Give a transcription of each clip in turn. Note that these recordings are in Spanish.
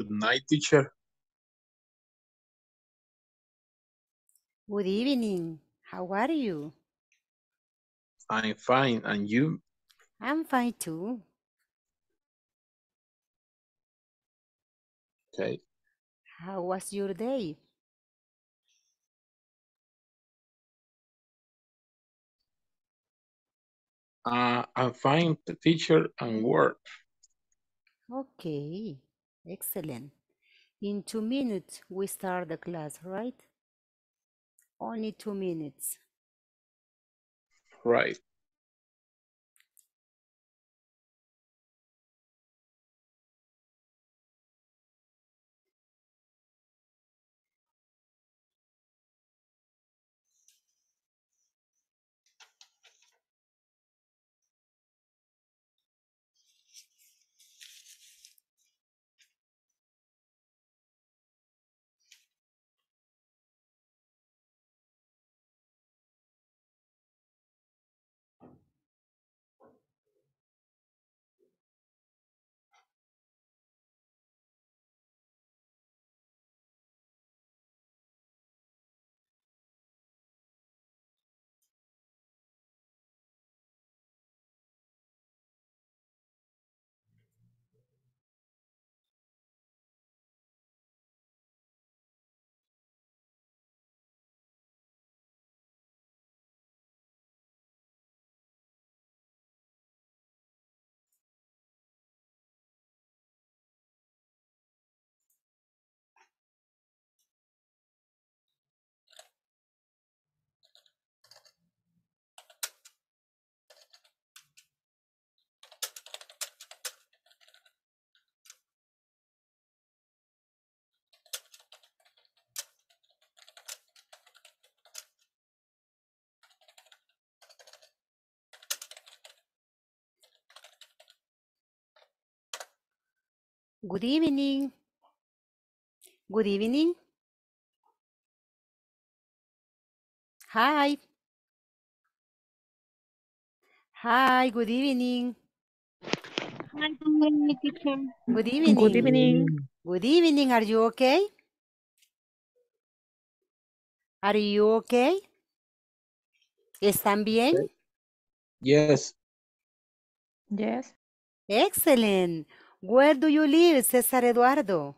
Good night, teacher. Good evening. How are you? I'm fine. And you? I'm fine too. Okay. How was your day? Uh, I'm fine, teacher, and work. Okay. Excellent. In two minutes, we start the class, right? Only two minutes. Right. Good evening. Good evening. Hi. Hi, good evening. good evening, Good evening. Good evening. Good evening. Are you okay? Are you okay? ¿Están bien? Yes. Yes. Excellent. Where do you live, Cesar Eduardo?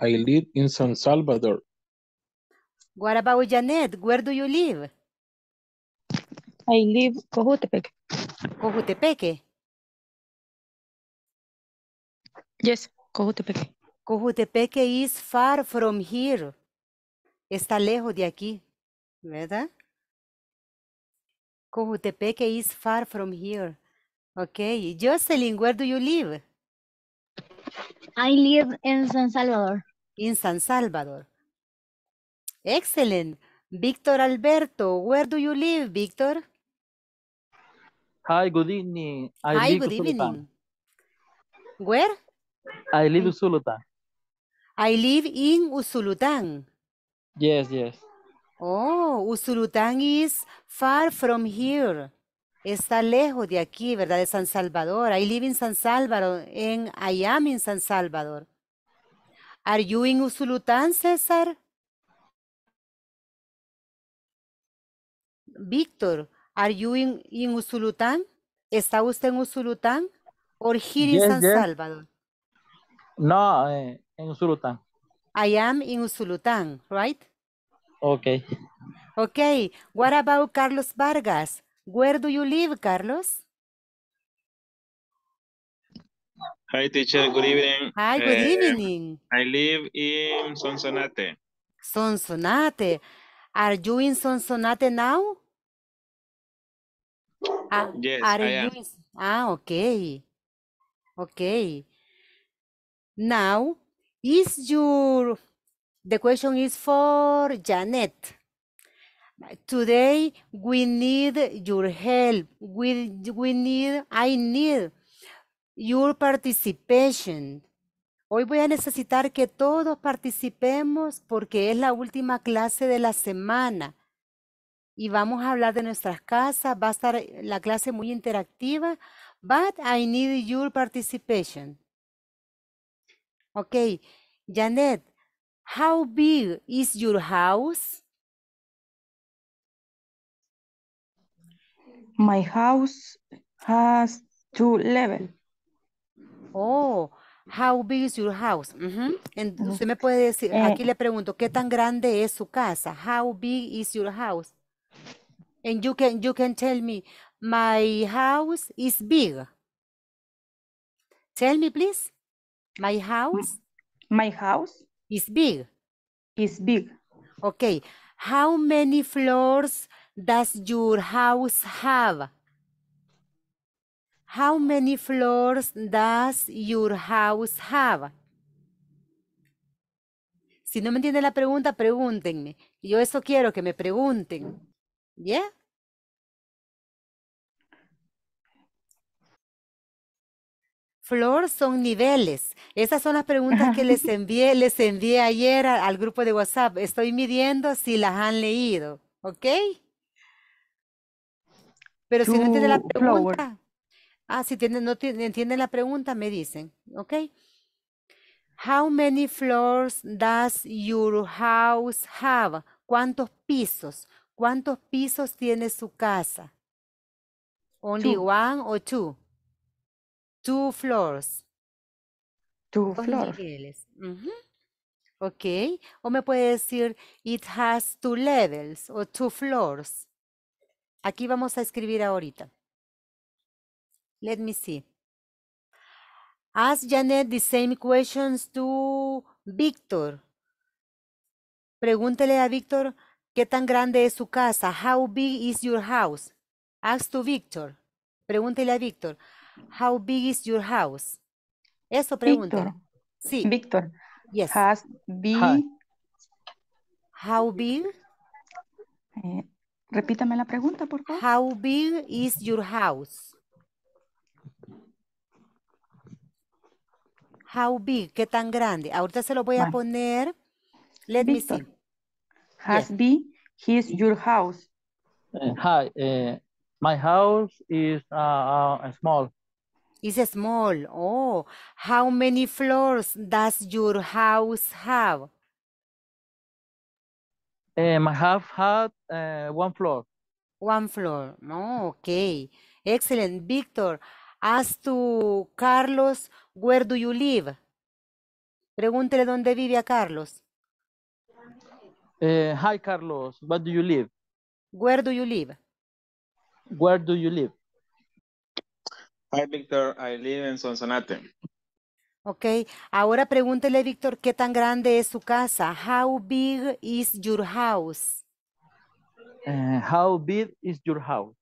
I live in San Salvador. What Janet? Where do you live? I live Cojutepeque. Cojutepeque? Yes, Cojutepeque. Cojutepeque is far from here. Está lejos de aquí, ¿verdad? Cojutepeque is far from here. Okay, Jocelyn, where do you live? I live in San Salvador. In San Salvador. Excellent. Victor Alberto, where do you live, Victor? Hi, good evening. I Hi, good evening. Where? I live in Usulután. Mm. I live in Usulután. Yes, yes. Oh, Usulután is far from here. está lejos de aquí, ¿verdad? De San Salvador. I live in San Salvador, en I am San Salvador. Are you in Usulután, César? Víctor, are you in, in, Usulután? ¿Está usted en Usulután? Or here en San Salvador? No, eh, en Usulután. I am in Usulután, right? Okay. Okay, what about Carlos Vargas? Where do you live, Carlos? Hi, teacher. Good evening. Hi, good uh, evening. I live in Sonsonate. Sonsonate. Are you in Sonsonate now? Ah, yes, are I you am. Ah, okay. Okay. Now, is your... The question is for Janet. Today we need your help. We, we need, I need your participation. Hoy voy a necesitar que todos participemos porque es la última clase de la semana y vamos a hablar de nuestras casas. Va a estar la clase muy interactiva. But I need your participation. Okay, Janet, how big is your house? My house has two levels. Oh, how big is your house? mhm usted me puede decir, eh. aquí le pregunto, ¿qué tan grande es su casa? How big is your house? And you can, you can tell me, my house is big. Tell me, please. My house. My house. Is big. Is big. Okay. How many floors Does your house have? How many floors does your house have? Si no me entienden la pregunta, pregúntenme. Yo eso quiero que me pregunten. ¿Yeah? Floors son niveles. Esas son las preguntas que les envié, les envié ayer al grupo de WhatsApp. Estoy midiendo si las han leído. ¿Ok? Pero si no la pregunta. Ah, si tienen, no entienden la pregunta, me dicen. Ok. How many floors does your house have? ¿Cuántos pisos? ¿Cuántos pisos tiene su casa? Only one or two? Two floors. Two floors. Okay. O me puede decir, it has two levels o two floors. Aquí vamos a escribir ahorita. Let me see. Ask Janet the same questions to Victor. Pregúntele a Victor qué tan grande es su casa. How big is your house? Ask to Victor. Pregúntele a Victor. How big is your house? Eso pregunta. Sí. Victor. Yes. How big. How big? Eh, Repítame la pregunta, por favor. How big is your house? How big, qué tan grande. Ahorita se lo voy a poner. Let me see. Has big, been his your house. Eh, hi, eh, my house is uh, uh, small. Is small. Oh, how many floors does your house have? Mi I have had eh, one floor. One floor. No, okay. Excellent. Víctor. as to Carlos, where do you live? Pregúntele dónde vive a Carlos. Eh, hi, Carlos. Where do you live? Where do you live? Where do you live? Hi, Victor. I live in Sonsonate. Okay, ahora pregúntele, Víctor, ¿qué tan grande es su casa? How big is your house? Eh, how big is your house?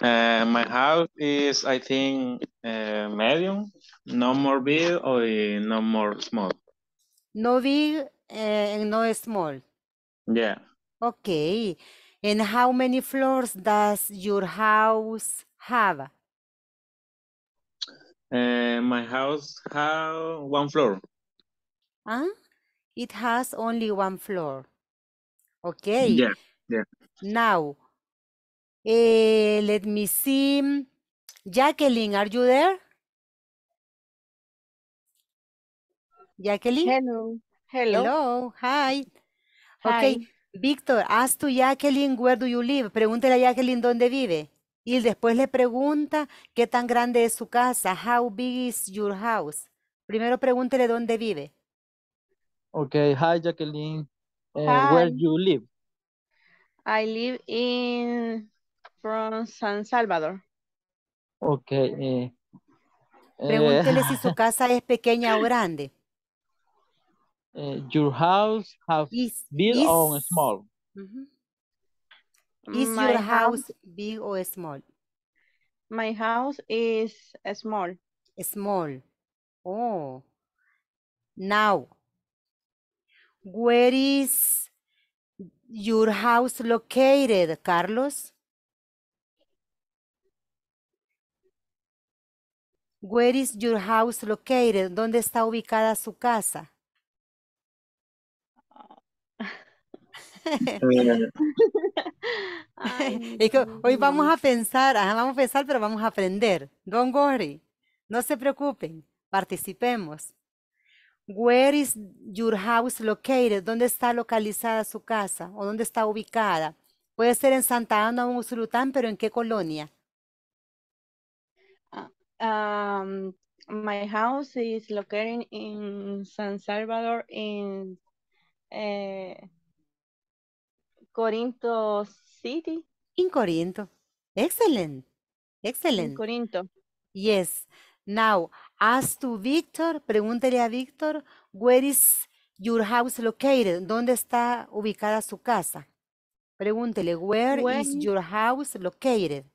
Eh, my house is, I think, eh, medium. No more big or no more small. No big and no small. Yeah. Okay. And how many floors does your house have? Mi eh, my house has one floor. ¿Ah? It has only one floor. Okay. Yeah, yeah. Now, uh, let me see. Jacqueline, are you there? Jacqueline? Hello. Hello. Hi. Hi. Okay. Víctor, ask to Jacqueline where do you live. Pregúntele a Jacqueline dónde vive. Y después le pregunta qué tan grande es su casa. How big is your house? Primero pregúntele dónde vive. Ok, hi Jacqueline. Eh, where do you live? I live in from San Salvador. Ok. Eh, eh, pregúntele si su casa es pequeña o grande. your house is, big or small? Is your house, house, big or small? My house is small. Small. Oh. Now, where is your house located, Carlos? Where is your house located? ¿Dónde está ubicada su casa? hoy vamos a pensar, vamos a pensar, pero vamos a aprender. Don't worry, no se preocupen, participemos. Where is your house located? ¿Dónde está localizada su casa o dónde está ubicada? Puede ser en Santa Ana o en Usulután, pero ¿en qué colonia? Um, my house is located in San Salvador in eh, Corinto City. In Corinto. Excellent. Excellent. In Corinto. Yes. Now, as to Victor, pregúntele a Victor, where is your house located? ¿Dónde está ubicada su casa? Pregúntele, where is your house located?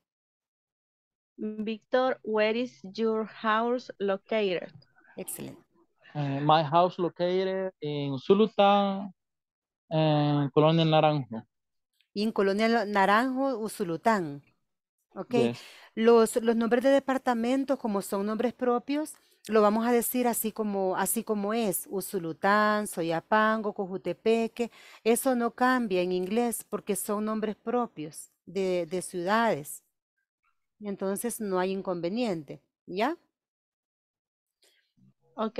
Victor, where is your house located? Excellent. Eh, my house located in Sulutan, eh, Colonia Naranjo y en Colonia Naranjo, Usulután. ¿Ok? Los, los nombres de departamentos, como son nombres propios, lo vamos a decir así como, así como es, Usulután, Soyapango, Cojutepeque, eso no cambia en inglés porque son nombres propios de, ciudades. Entonces no hay inconveniente, ¿ya? Ok.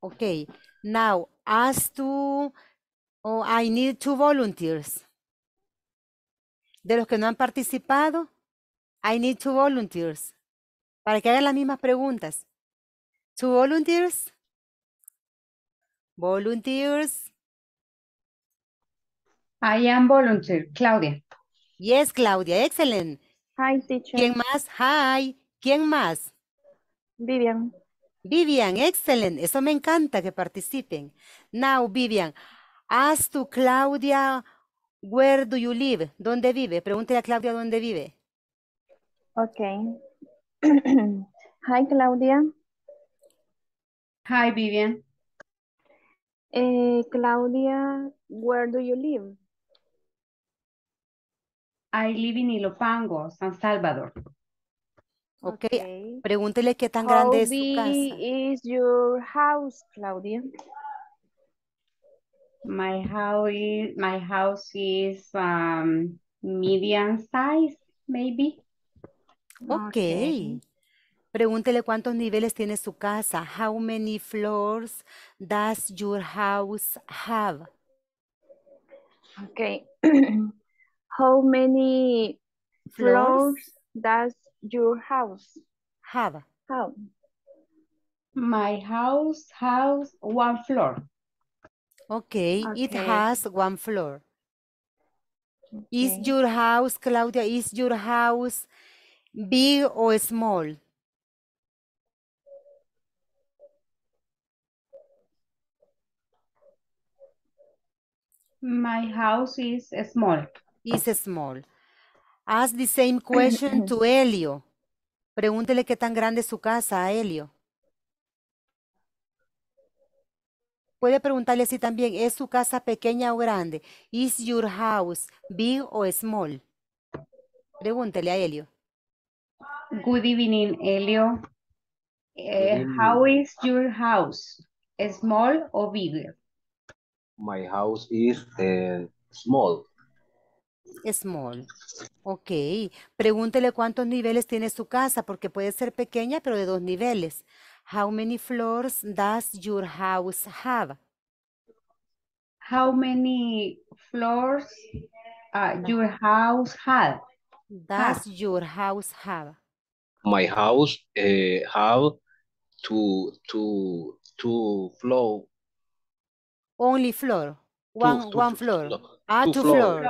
Ok. Now, as to, oh, I need two volunteers de los que no han participado, I need two volunteers para que hagan las mismas preguntas. Two volunteers. Volunteers. I am volunteer, Claudia. Yes, Claudia, excellent. Hi, teacher. ¿Quién más? Hi. ¿Quién más? Vivian. Vivian, excellent. Eso me encanta que participen. Now, Vivian, ask to Claudia Where do you live? ¿Dónde vive? Pregúntele a Claudia dónde vive. Ok. Hi, Claudia. Hi, Vivian. Eh, Claudia, where do you live? I live in Ilopango, San Salvador. Ok, okay. pregúntele qué tan grande es su casa. is your house, Claudia? My house is, my house is um, medium size, maybe. Okay. Pregúntele cuántos niveles tiene su casa. How many floors does your house have? Okay. How many floors? does your house have? How? My house has one floor. Okay. It has one floor. Is your house, Claudia, is your house big or small? My house is small. Is small. Ask the same question to Elio. Pregúntele qué tan grande es su casa Elio. Puede preguntarle si también, ¿es su casa pequeña o grande? ¿Is your house big or small? Pregúntele a Elio. Good evening, Elio. Eh, how is your house? Small or big? My house is eh, small. Small. Ok. Pregúntele cuántos niveles tiene su casa, porque puede ser pequeña, pero de dos niveles. How many floors does your house have? How many floors uh, your house have? Does your house have? My house uh, have two, two, two floor. Only floor. one floor. Two, ah, two, floors.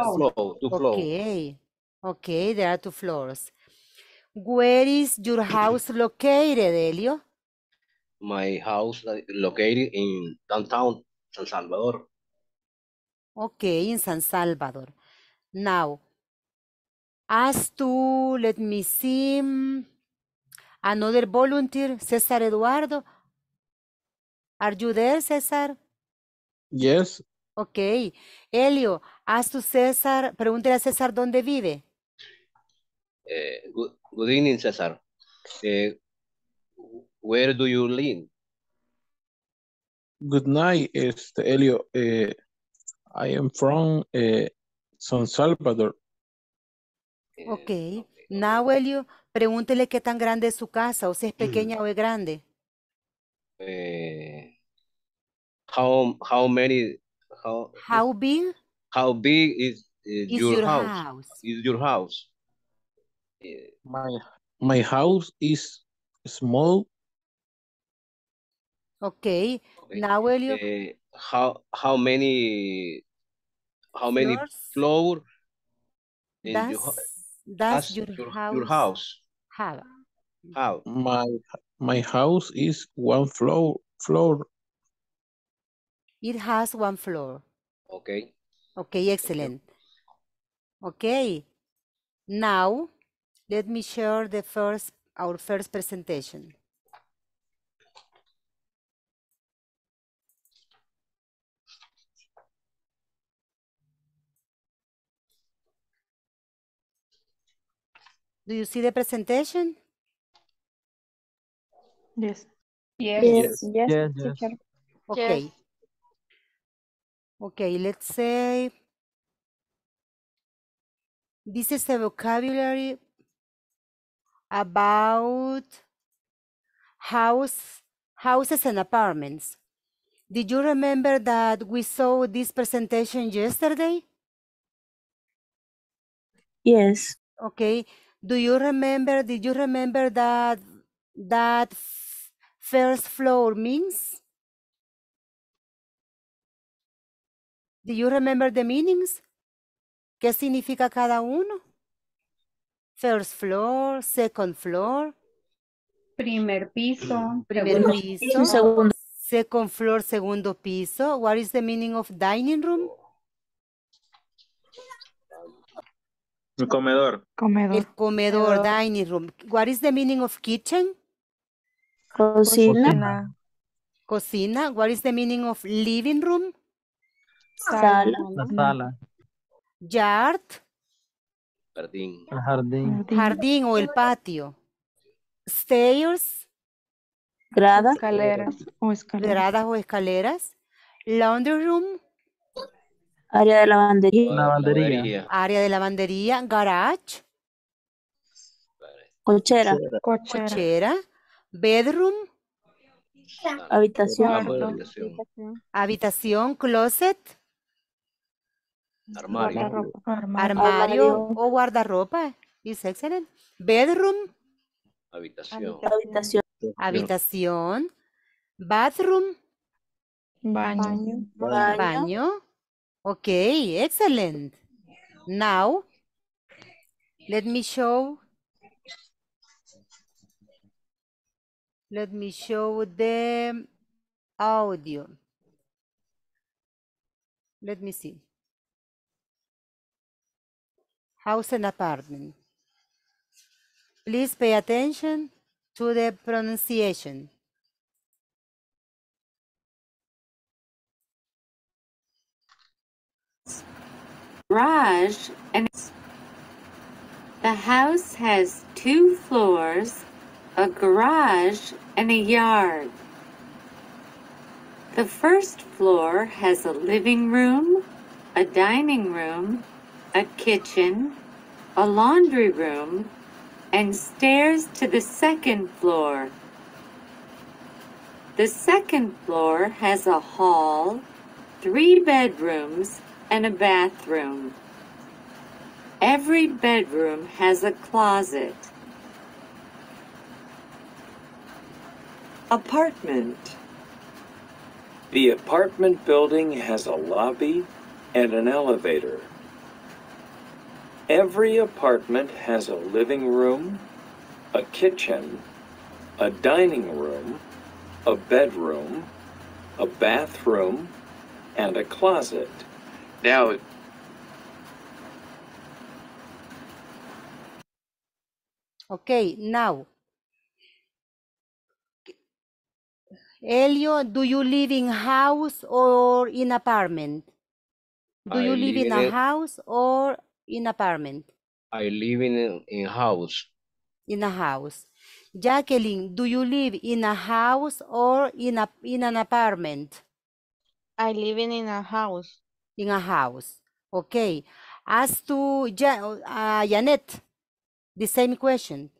okay. Okay, there are two floors. Where is your house located, Elio? my house located in downtown San Salvador. Okay, in San Salvador. Now, has to, let me see, another volunteer, Cesar Eduardo. Are you there, Cesar? Yes. Okay. Elio, ¿has to César, pregúntale a César dónde vive. Eh, good, evening, César. Eh, Where do you live? Good night, este Elio. Uh, I am from uh, San Salvador. Eh, ok. Now, Elio, pregúntele qué tan grande es su casa, o si es pequeña mm. o es grande. how, how many... How, how big? How big is, is, is your, your house? house? Is your house? My, my house is small Okay. okay. Now will you uh, how how many how many floor in does, your, does your, your, house your house have? How? My my house is one floor floor. It has one floor. Okay. Okay, excellent. Okay. Now let me share the first our first presentation. Do you see the presentation? Yes. Yes. Yes. Yes. yes, yes. yes. Okay. Okay, let's say this is a vocabulary about house, houses and apartments. Did you remember that we saw this presentation yesterday? Yes. Okay, Do you remember? Did you remember that that first floor means? Do you remember the meanings? ¿Qué significa cada uno? First floor, second floor. Primer piso. Mm. Primer piso. Segundo. Second floor, segundo piso. What is the meaning of dining room? El comedor. comedor. El comedor, dining room. What is the meaning of kitchen? Cocina. Cocina. What is the meaning of living room? Sala. La sala. Yard. Jardín. jardín. Jardín o el patio. Stairs. Gradas. O escaleras. Gradas o escaleras. Laundry room. Área de lavandería. lavandería. Área de lavandería, garage. Cochera. Cochera. Bedroom. Habitación. Habitación. closet. Armario. Armario. o guardarropa. excellent. Bedroom. Habitación. Habitación. Habitación. Bathroom. Baño. Baño. Okay, excellent. Now, let me show. Let me show the audio. Let me see. House and apartment. Please pay attention to the pronunciation. garage and the house has two floors, a garage, and a yard. The first floor has a living room, a dining room, a kitchen, a laundry room, and stairs to the second floor. The second floor has a hall, three bedrooms, and a bathroom. Every bedroom has a closet. Apartment. The apartment building has a lobby and an elevator. Every apartment has a living room, a kitchen, a dining room, a bedroom, a bathroom, and a closet now Okay, now. Elio, do you live in house or in apartment? Do I you live, live in a house or in apartment? I live in in house. In a house. Jacqueline, do you live in a house or in a in an apartment? I live in, in a house in a house. Okay. As to uh, Janet, the same question.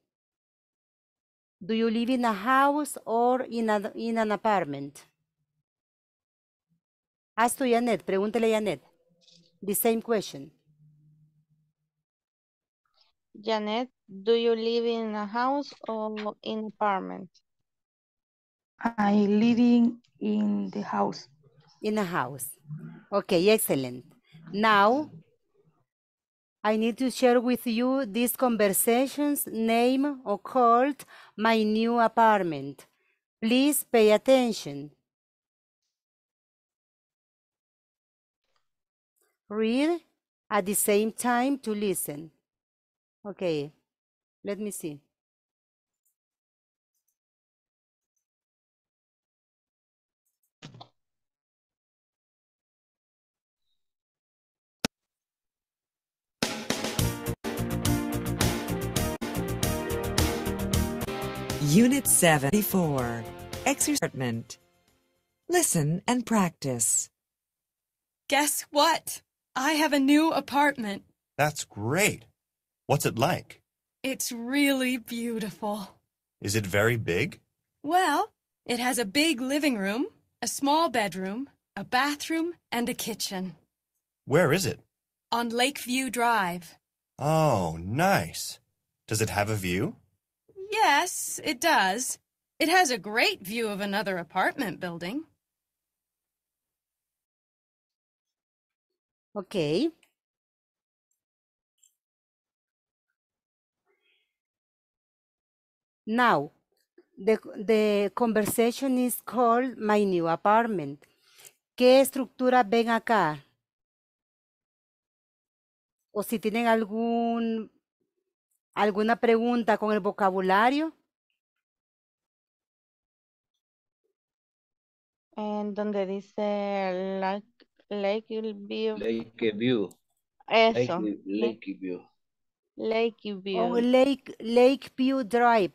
Do you live in a house or in, a, in an apartment? As to Janet, pregúntele Janet. The same question. Janet, do you live in a house or in apartment? I living in the house in a house. Okay, excellent. Now, I need to share with you these conversations, name or called my new apartment. Please pay attention. Read at the same time to listen. Okay, let me see. Unit 74 Exercise Listen and practice. Guess what? I have a new apartment. That's great. What's it like? It's really beautiful. Is it very big? Well, it has a big living room, a small bedroom, a bathroom, and a kitchen. Where is it? On Lakeview Drive. Oh, nice. Does it have a view? Yes, it does. It has a great view of another apartment building. Okay. Now, the, the conversation is called My New Apartment. ¿Qué estructura ven acá? O si tienen algún ¿Alguna pregunta con el vocabulario? En donde dice View. Lake View. Eso. Lake, View. Lakeview. View. Lake, View oh, Drive.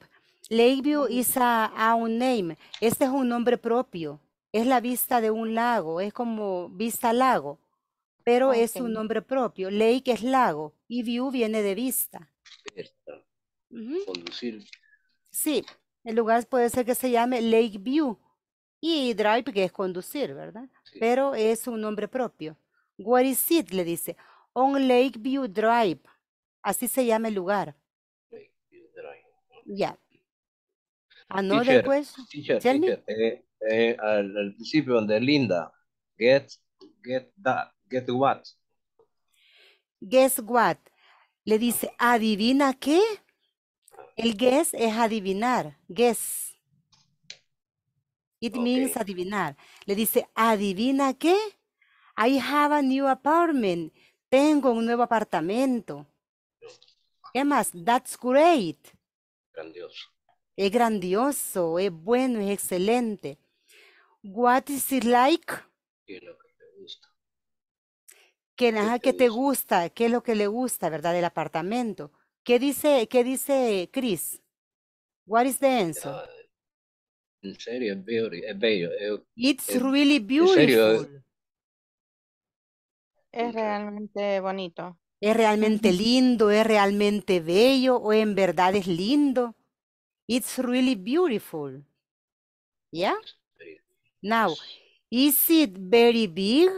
Lakeview is a, a, name. Este es un nombre propio. Es la vista de un lago. Es como vista lago. Pero es un nombre propio. Lake es lago y view viene de vista conducir. Sí, el lugar puede ser que se llame Lakeview y drive que es conducir, ¿verdad? Pero es un nombre propio. What is it? Le dice. On Lakeview Drive. Así se llama el lugar. Lakeview Drive. Ya. Yeah. ¿no? Eh, eh, al, principio donde Linda. Get, get that. Get what? Guess what? le dice, ¿adivina qué? El guess es adivinar, guess. It means adivinar. Le dice, ¿adivina qué? I have a new apartment. Tengo un nuevo apartamento. ¿Qué más? That's great. Grandioso. Es grandioso, es bueno, es excelente. What is it like? Qué te gusta, qué es lo que le gusta, ¿verdad? Del apartamento. ¿Qué dice, qué dice Chris? What is the answer? Ah, en serio, es, bello. It's really beautiful. es realmente bonito. ¿Es realmente lindo? ¿Es realmente bello? ¿O en verdad es lindo? It's really beautiful. ya Now, is it very big?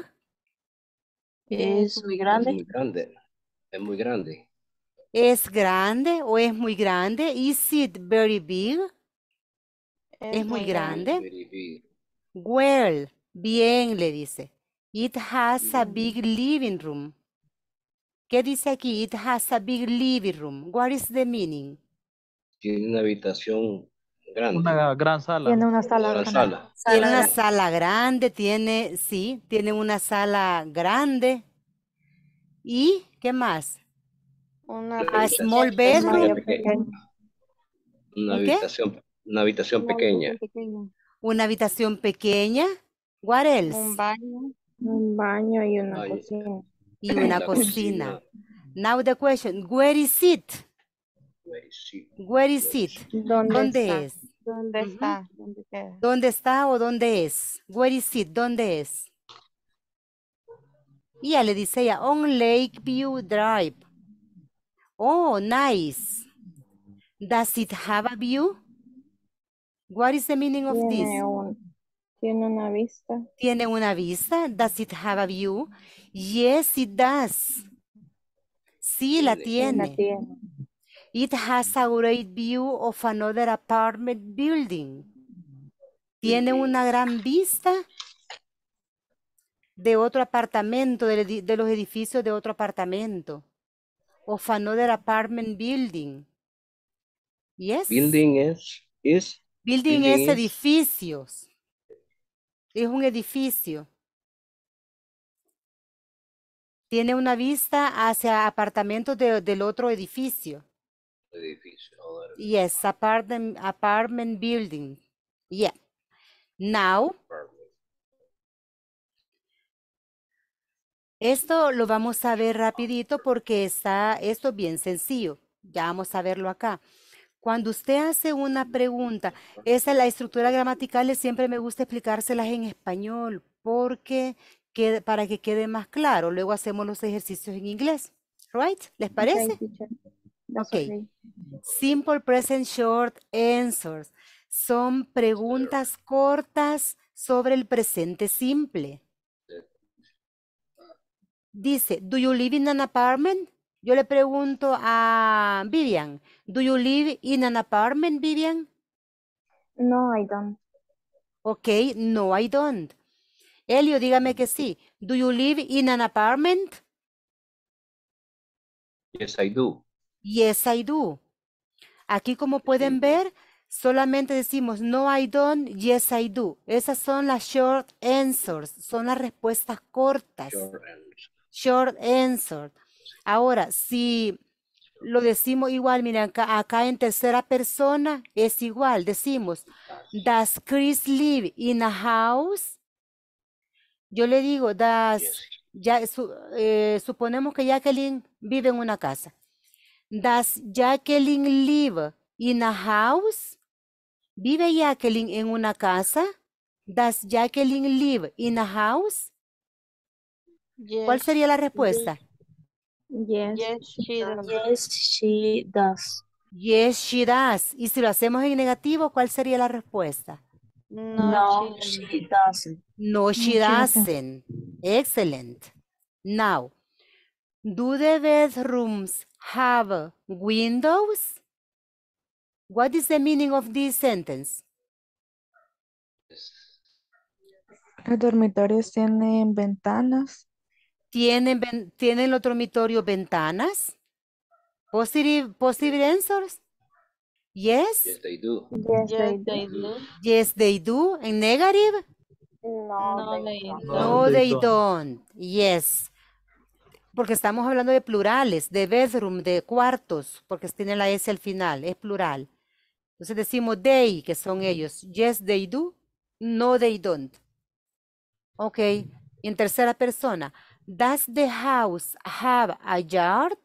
Es muy grande. Es muy grande. Es muy grande. ¿Es grande o es muy grande? Is it very big? Es, muy, grande. Well, bien, le dice. It has a big living room. ¿Qué dice aquí? It has a big living room. What is the meaning? Tiene una habitación una gran sala. Tiene una sala grande. Tiene una sala grande, tiene, sí, tiene una sala grande. ¿Y qué más? Una small bedroom. Una habitación, una habitación pequeña. Una habitación pequeña. What else? Un baño. Un baño y una cocina. Y una, cocina. cocina. Now the question, where is it? Where is it? ¿Dónde, es? ¿Dónde está? ¿Dónde, queda? ¿Dónde, está o dónde es? Where is it? ¿Dónde es? Y ya le dice ella, on Lakeview Drive. Oh, nice. Does it have a view? What is the meaning of this? Un, tiene una vista. Tiene una vista. Does it have a view? Yes, it does. Sí, la tiene. La tiene. It has a great view of another apartment building. Tiene una gran vista de otro apartamento, de, los edificios de otro apartamento. Of another apartment building. Yes. Building es, is, building, es edificios. Es un edificio. Tiene una vista hacia apartamentos del otro edificio edificio. Yes, apartment, apartment building. Yeah. Now. Esto lo vamos a ver rapidito porque está, esto bien sencillo. Ya vamos a verlo acá. Cuando usted hace una pregunta, esa es la estructura gramatical, siempre me gusta explicárselas en español porque para que quede más claro. Luego hacemos los ejercicios en inglés. Right? ¿Les parece? Ok, okay. Simple present short answers. Son preguntas cortas sobre el presente simple. Dice, do you live in an apartment? Yo le pregunto a Vivian, do you live in an apartment, Vivian? No, I don't. Ok, no, I don't. Elio, dígame que sí. Do you live in an apartment? Yes, I do. Yes, I do. Aquí como pueden ver, solamente decimos no I don't, yes I do. Esas son las short answers, son las respuestas cortas. Short answer. Ahora, si lo decimos igual, miren, acá, en tercera persona es igual, decimos, does Chris live in a house? Yo le digo, does, eh, suponemos que Jacqueline vive en una casa. Does Jacqueline live in a house? ¿Vive Jacqueline en una casa? Does Jacqueline live in a house? ¿Cuál sería la respuesta? Yes, she does. yes, she does. Y si lo hacemos en negativo, ¿cuál sería la respuesta? No, she, she doesn't. No, she doesn't. Excellent. Now, Do the bedrooms have windows? What is the meaning of this sentence? Los dormitorios tienen ventanas. ¿Tienen, ¿tienen los dormitorios ventanas? Positive, positive answers? Yes? Yes, they do. Yes, they, do. Yes, they do. negative? No, No, they don't. Yes porque estamos hablando de plurales, de bedroom, de cuartos, porque tiene la S al final, es plural. Entonces decimos they, que son ellos. Yes, they do. No, they don't. Ok. En tercera persona. Does the house have a yard?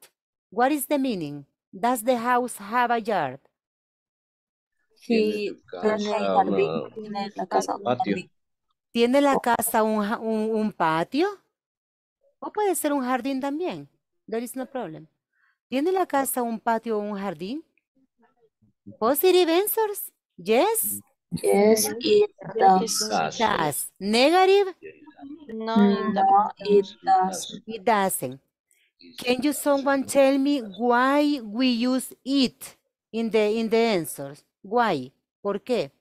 What is the meaning? Does the house have a yard? tiene la casa un patio? O puede ser un jardín también. There is no problem. ¿Tiene la casa un patio o un jardín? Positive answers. Yes. Yes, it does. Negative? No, it doesn't. It doesn't. Can you someone tell me why we use it in the in the answers? Why? ¿Por qué?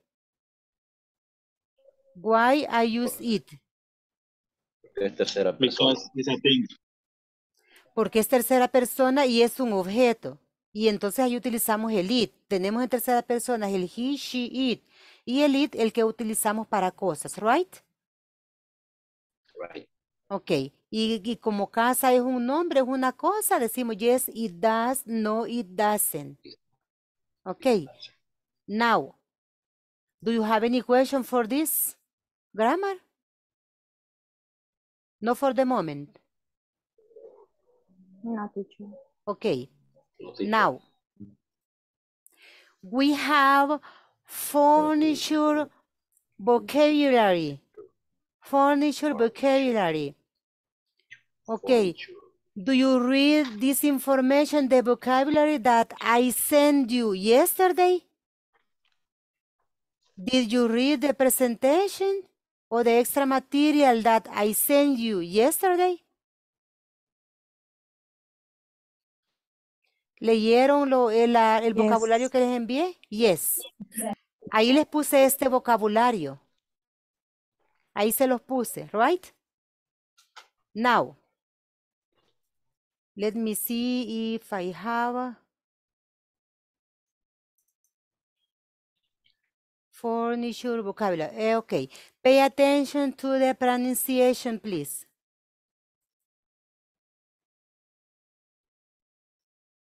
Why I use it? es tercera persona. Porque es tercera persona y es un objeto. Y entonces ahí utilizamos el it. Tenemos en tercera persona el he, she, it. Y el it, el que utilizamos para cosas, right? Right. Ok. Y, como casa es un nombre, es una cosa, decimos yes, it does, no, it doesn't. Ok. Now, do you have any question for this grammar? No for the moment. No, teacher. Okay. No, teacher. Now, we have furniture vocabulary. Furniture vocabulary. Okay. Do you read this information, the vocabulary that I sent you yesterday? Did you read the presentation? ¿O de extra material that I sent you yesterday? ¿Leyeron el, vocabulario que les envié? Yes. Ahí les puse este vocabulario. Ahí se los puse, right? Now, let me see if I have... Furniture vocabulary. Eh, okay. Pay attention to the pronunciation, please.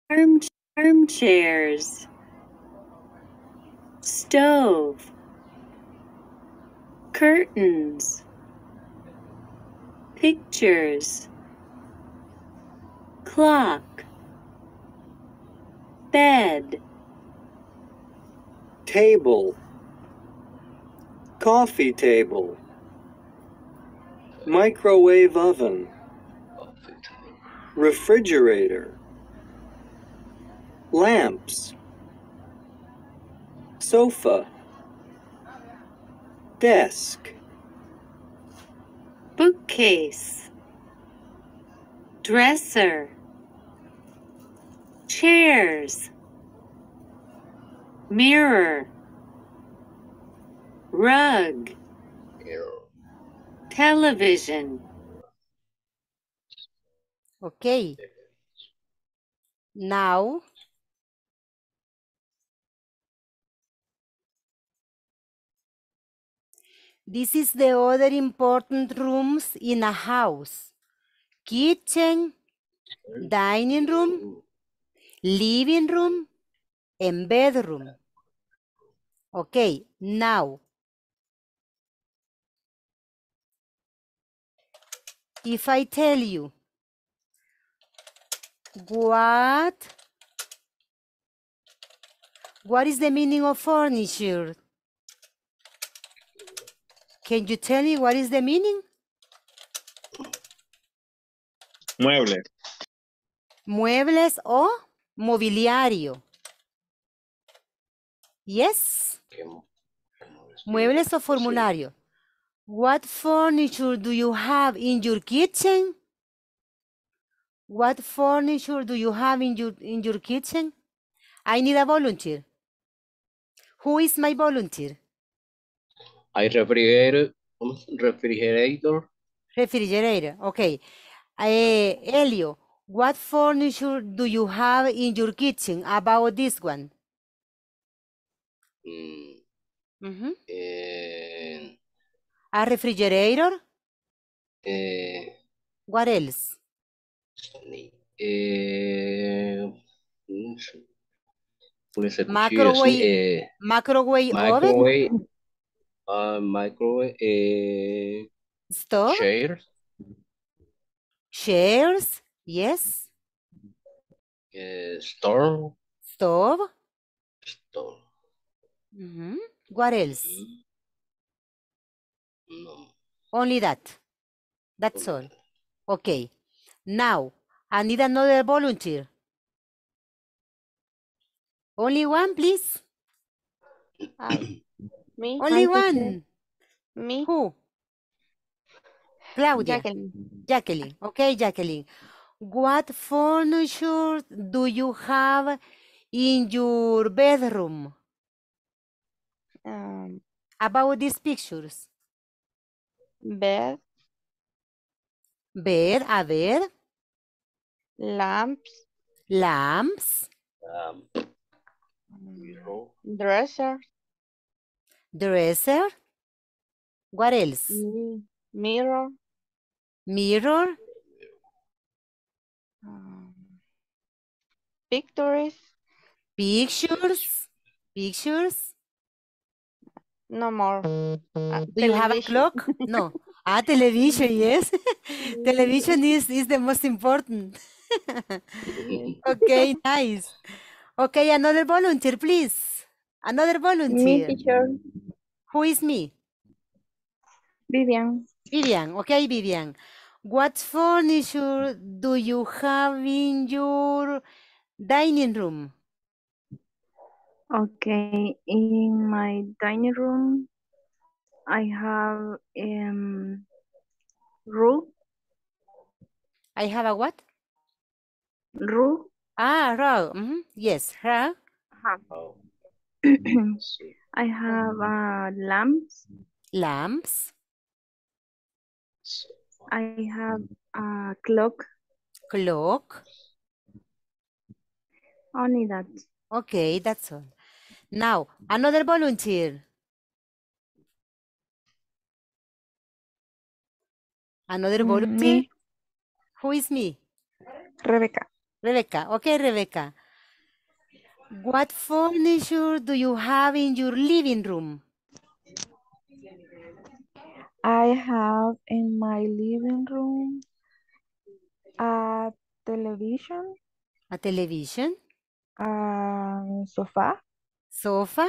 Arm, armchairs. Stove. Curtains. Pictures. Clock. Bed. Table coffee table, microwave oven, refrigerator, lamps, sofa, desk, bookcase, dresser, chairs, mirror rug, television. Okay. Now, this is the other important rooms in a house. Kitchen, dining room, living room, and bedroom. Okay, now If I tell you what what is the meaning of furniture? Can you tell me what is the meaning? Muebles. Muebles o mobiliario. Yes. Muebles o formulario. What furniture do you have in your kitchen? What furniture do you have in your in your kitchen? I need a volunteer. Who is my volunteer? I refrigerator. Refrigerator. Refrigerator. Okay. Uh, Elio, what furniture do you have in your kitchen about this one? Mm. Mm -hmm. Uh... A refrigerator? Uh, what else? Uh, microwave, uh, eh, microwave, microwave oven? Uh, microwave. Ah, Stove? Chairs. Chairs, yes. Uh, storm. Stove. Stove. Mm -hmm. What else? Mm-hmm. No. Only that. That's all. Okay. Now, I need another volunteer. Only one, please. Ah, me? Only one. Me? Who? Claudia. Jacqueline. Jacqueline. Okay, Jacqueline. What furniture do you have in your bedroom? Um, About these pictures. Ver. Ver, a ver. Lamps. Lamps. Um, dresser. Dresser. What else? Mirror. Mirror. pictures. Pictures. Pictures. No more. Uh, Do you have a clock? No. Ah, television, yes. television is, is the most important. okay, nice. Okay, another volunteer, please. Another volunteer. Me, teacher. Who is me? Vivian. Vivian, okay, Vivian. What furniture do you have in your dining room? Okay, in my dining room, I have um rug. I have a what? Rug. Ah, rug. Mm -hmm. Yes, rug. Huh. Oh. I have uh, lamps. Lamps. I have a clock. Clock. Only that. Okay, that's all. Now, another volunteer. Another mm, volunteer. Me. Who is me? Rebecca. Rebecca. Okay, Rebecca. What furniture do you have in your living room? I have in my living room a television. A television? A sofa. Sofa.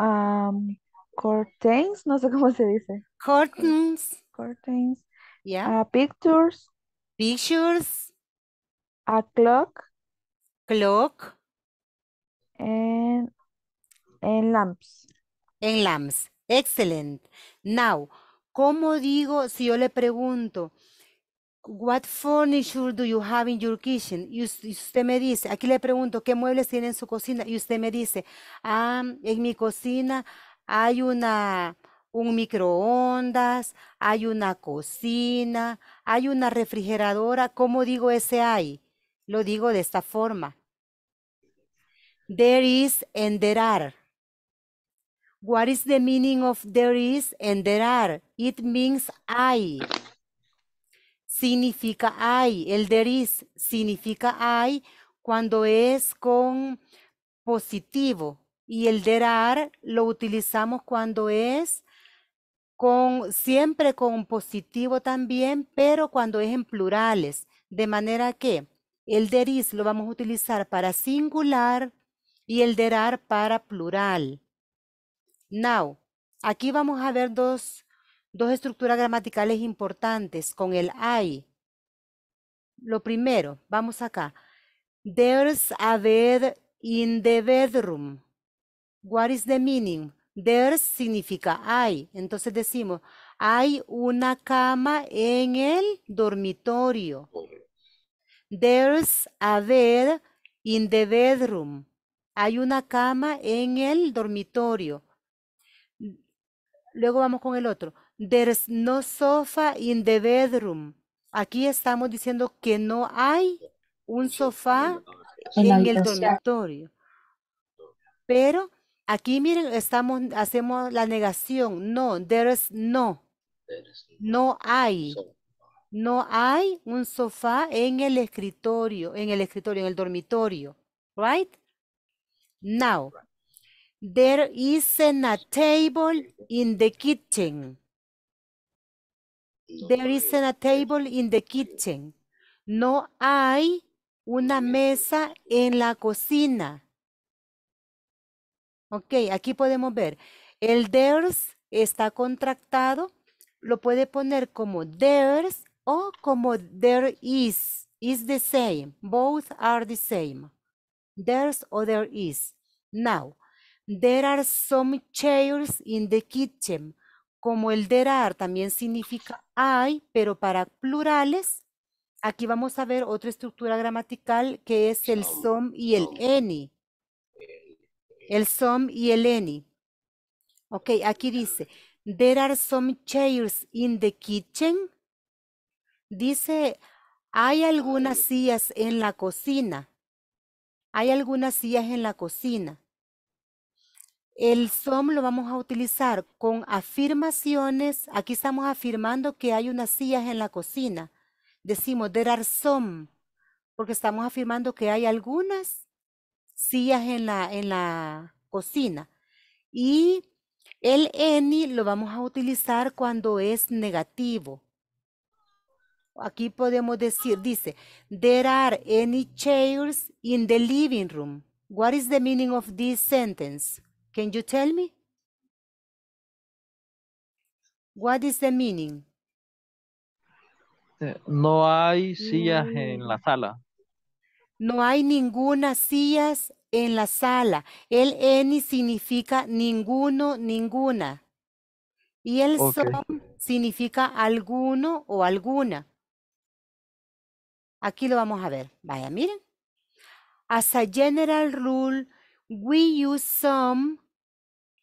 Um, curtains, no sé cómo se dice. Curtains. Curtains. Ah, pictures. Pictures. A clock. Clock. And, lamps. En lamps. Excellent. Now, ¿cómo digo si yo le pregunto? What furniture do you have in your kitchen? Y usted me dice, aquí le pregunto, ¿qué muebles tienen en su cocina? Y usted me dice, ah, en mi cocina hay una, un microondas, hay una cocina, hay una refrigeradora. ¿Cómo digo ese hay? Lo digo de esta forma. There is and there are. What is the meaning of there is and there are? It means I significa hay, el deris significa hay cuando es con positivo y el derar lo utilizamos cuando es con siempre con positivo también, pero cuando es en plurales, de manera que el deris lo vamos a utilizar para singular y el derar para plural. Now, aquí vamos a ver dos dos estructuras gramaticales importantes con el hay. Lo primero, vamos acá. There's a bed in the bedroom. What is the meaning? there's significa hay. Entonces decimos, hay una cama en el dormitorio. There's a bed in the bedroom. Hay una cama en el dormitorio. Luego vamos con el otro is no sofa in the bedroom. Aquí estamos diciendo que no hay un sofá en, el dormitorio. Pero aquí miren, estamos, hacemos la negación. No, there is no. No hay. No hay un sofá en el escritorio, en el escritorio, en el dormitorio. Right? Now, there isn't a table in the kitchen. There isn't a table in the kitchen. No hay una mesa en la cocina. Ok, aquí podemos ver. El there's está contractado. Lo puede poner como there's o como there is. Is the same. Both are the same. There's or there is. Now, there are some chairs in the kitchen como el derar también significa hay, pero para plurales, aquí vamos a ver otra estructura gramatical que es el some y el any. El some y el any. Ok, aquí dice, there are some chairs in the kitchen. Dice, hay algunas sillas en la cocina. Hay algunas sillas en la cocina. El SOM lo vamos a utilizar con afirmaciones. Aquí estamos afirmando que hay unas sillas en la cocina. Decimos, there are some, porque estamos afirmando que hay algunas sillas en la, en la cocina. Y el any lo vamos a utilizar cuando es negativo. Aquí podemos decir, dice, there are any chairs in the living room. What is the meaning of this sentence? Can you tell me? What is the meaning? Eh, no hay sillas en la mm. sala. No hay ninguna sillas en la sala. El N significa ninguno, ninguna. Y el okay. significa alguno o alguna. Aquí lo vamos a ver. Vaya, miren. As a general rule, We use some,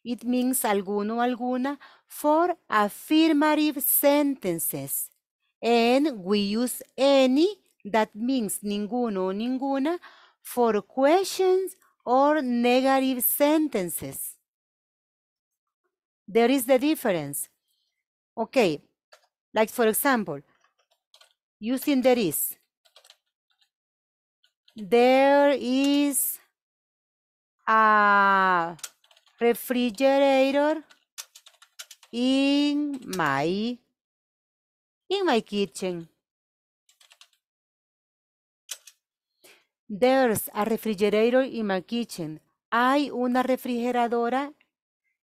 it means alguno, alguna, for affirmative sentences. And we use any, that means ninguno, ninguna, for questions or negative sentences. There is the difference. Okay, like for example, using there is. There is a refrigerator in my in my kitchen. There's a refrigerator in my kitchen. Hay una refrigeradora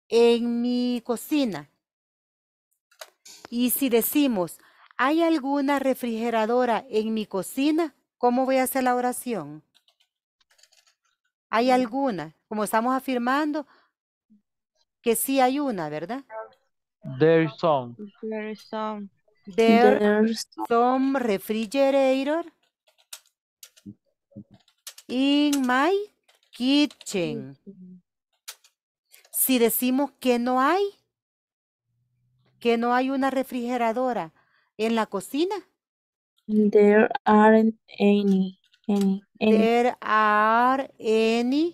en mi cocina. Y si decimos, ¿hay alguna refrigeradora en mi cocina? ¿Cómo voy a hacer la oración? Hay alguna, como estamos afirmando, que sí hay una, ¿verdad? There is some. There is some. some refrigerator in my kitchen. Si decimos que no hay, que no hay una refrigeradora en la cocina. There aren't any. Any, There are any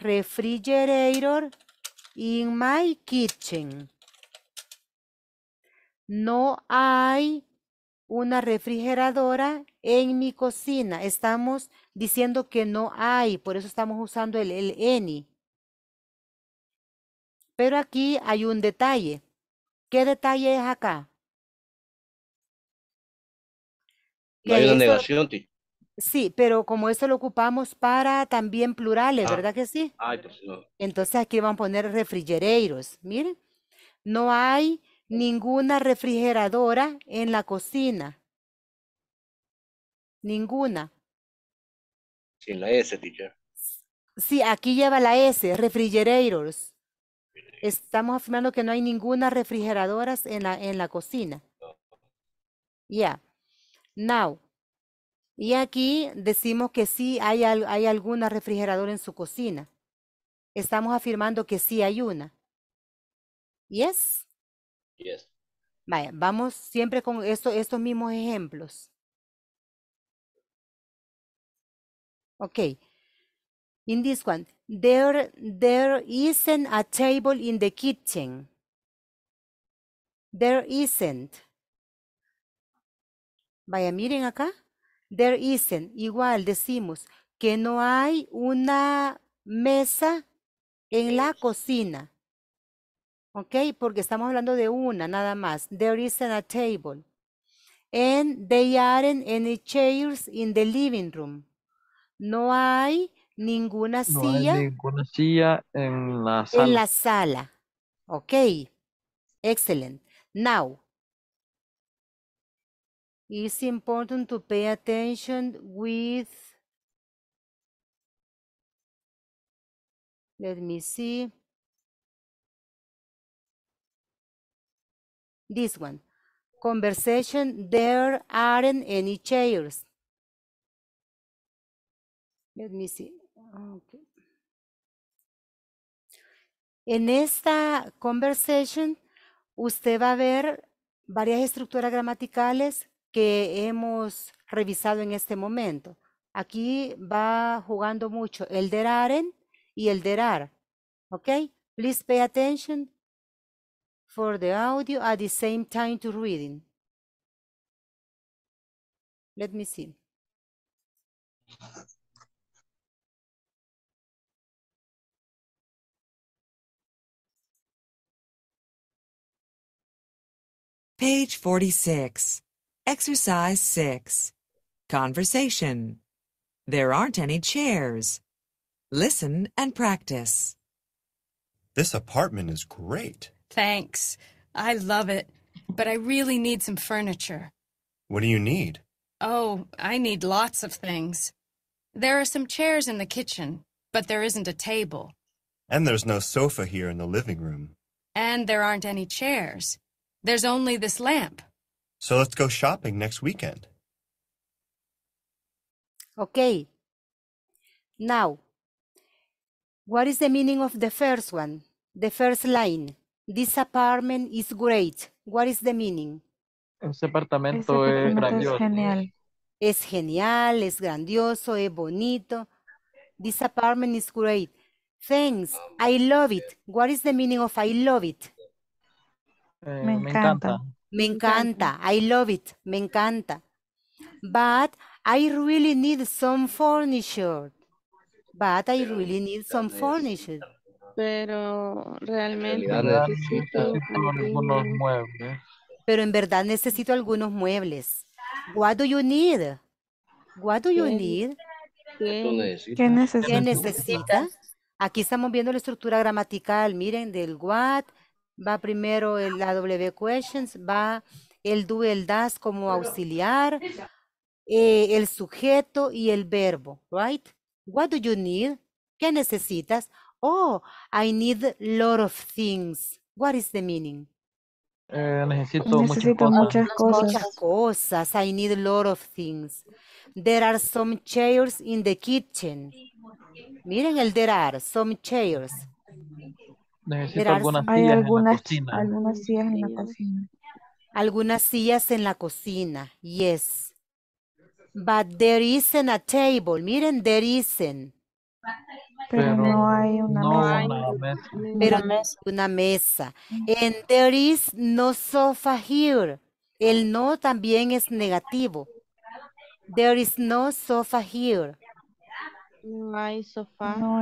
refrigerator in my kitchen. No hay una refrigeradora en mi cocina. Estamos diciendo que no hay, por eso estamos usando el, el Pero aquí hay un detalle. ¿Qué detalle es acá? hay una negación, Sí, pero como eso lo ocupamos para también plurales, ah, ¿verdad que sí? Entonces aquí van a poner refrigerators, Miren, no hay ninguna refrigeradora en la cocina. Ninguna. Sin la S, teacher. Sí, aquí lleva la S, refrigerators. Estamos afirmando que no hay ninguna refrigeradora en la, en la cocina. Ya. Now, y aquí decimos que sí hay, hay alguna refrigeradora en su cocina. Estamos afirmando que sí hay una. ¿Yes? Yes. Vaya, vamos siempre con esto, estos mismos ejemplos. Ok. In this one, there, there isn't a table in the kitchen. There isn't. Vaya, miren acá. There isn't. Igual decimos que no hay una mesa en la cocina. ¿Ok? Porque estamos hablando de una nada más. There isn't a table. And they aren't any chairs in the living room. No hay ninguna no silla. en la sala. En la Ok. Excellent. Now, It's important to pay attention with, let me see, this one. Conversation, there aren't any chairs. Let me see. Okay. En esta conversation, usted va a ver varias estructuras gramaticales que hemos revisado en este momento. Aquí va jugando mucho el deraren y el derar, ¿ok? Okay? Please pay attention for the audio at the same time to reading. Let me see. Page 46. Exercise 6. Conversation. There aren't any chairs. Listen and practice. This apartment is great. Thanks. I love it, but I really need some furniture. What do you need? Oh, I need lots of things. There are some chairs in the kitchen, but there isn't a table. And there's no sofa here in the living room. And there aren't any chairs. There's only this lamp. So let's go shopping next weekend. Okay. Now, what is the meaning of the first one? The first line. This apartment is great. What is the meaning? Ese apartamento, Ese apartamento es grandioso. Es genial. Es genial, es grandioso, es bonito. This apartment is great. Thanks. I love it. What is the meaning of I love it? Eh, me, encanta. Me encanta. I love it. Me encanta. But I really need some furniture. But I really need some furniture. Pero realmente necesito, muebles. Pero en verdad necesito algunos muebles. What do you need? What do you need? ¿Qué, necesitas? necesita? Aquí estamos viendo la estructura gramatical. Miren, del what, va primero el, la W questions, va el do, el das como auxiliar, eh, el sujeto y el verbo, right? What do you need? ¿Qué necesitas? Oh, I need a lot of things. What is the meaning? Eh, necesito, cosas. muchas, cosas. muchas cosas. I need a lot of things. There are some chairs in the kitchen. Miren el there are, some chairs. Necesito algunas sillas en la cocina. Algunas sillas en la cocina. Yes. But there isn't a table. Miren, there isn't. Pero, no hay una no mesa. Una mesa. Pero una una mesa. Mm. And there is no sofa here. El no también es negativo. There is no sofa here. No hay sofá. No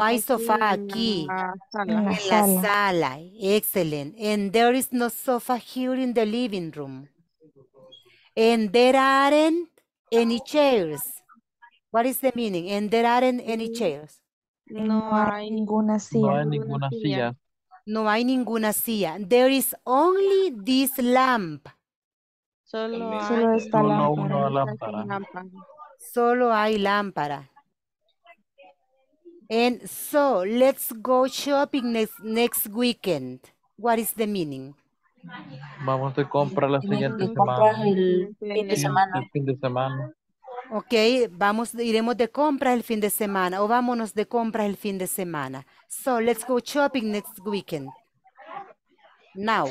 hay sofá aquí. En la, sala. Excelente. Excellent. And there is no sofa here in the living room. And there aren't any chairs. What is the meaning? And there aren't any mm, chairs. No hay ninguna silla. No hay ninguna silla. No hay ninguna silla. There is only this lamp. Solo, Solo esta lámpara. Solo hay lámpara. And so let's go shopping next, next weekend. What is the meaning? Vamos de compra la siguiente semana. El fin de semana. El Ok, vamos, iremos de compras el fin de semana o vámonos de compras el fin de semana. So, let's go shopping next weekend. Now,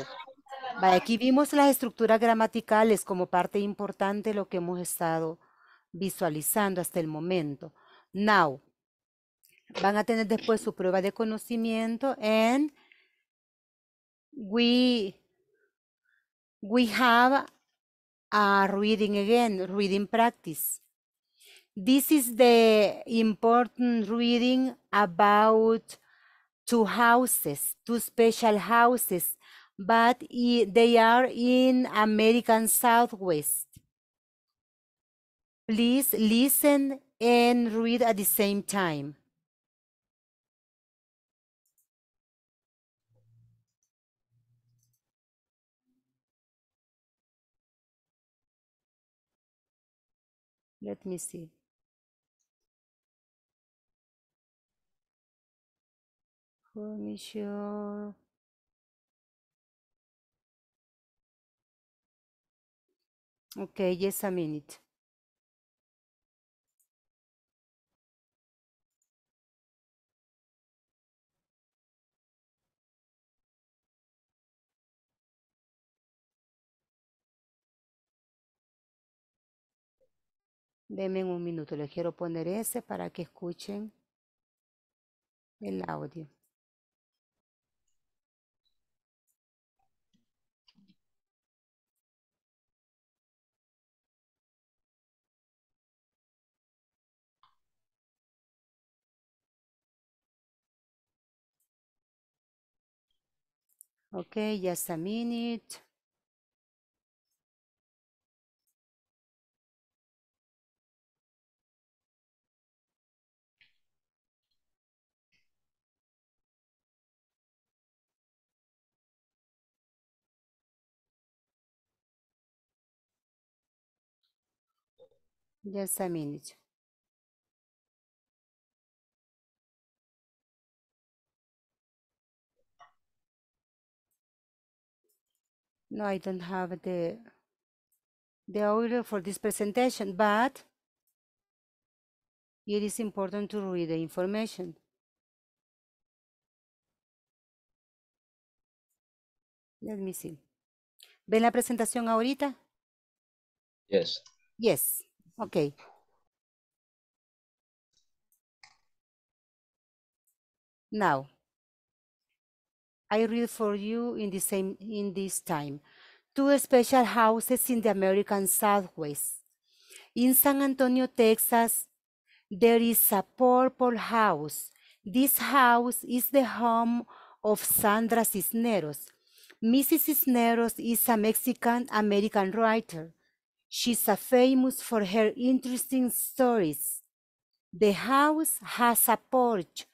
aquí vimos las estructuras gramaticales como parte importante de lo que hemos estado visualizando hasta el momento. Now, Van a tener después su prueba de conocimiento and we, we have a reading again, reading practice. This is the important reading about two houses, two special houses, but they are in American Southwest. Please listen and read at the same time. Let me see. Furniture. Okay, just a minute. Deme un minuto, les quiero poner ese para que escuchen el audio. Okay, just a minute. gdje zamijeniti. No, I don't have the the audio for this presentation, but it is important to read the information. Let me see. ¿Ven la presentación ahorita? Yes. Yes. Okay. Now, I read for you in the same in this time. Two special houses in the American Southwest. In San Antonio, Texas, there is a purple house. This house is the home of Sandra Cisneros. Mrs. Cisneros is a Mexican American writer. She is famous for her interesting stories. The house has a porch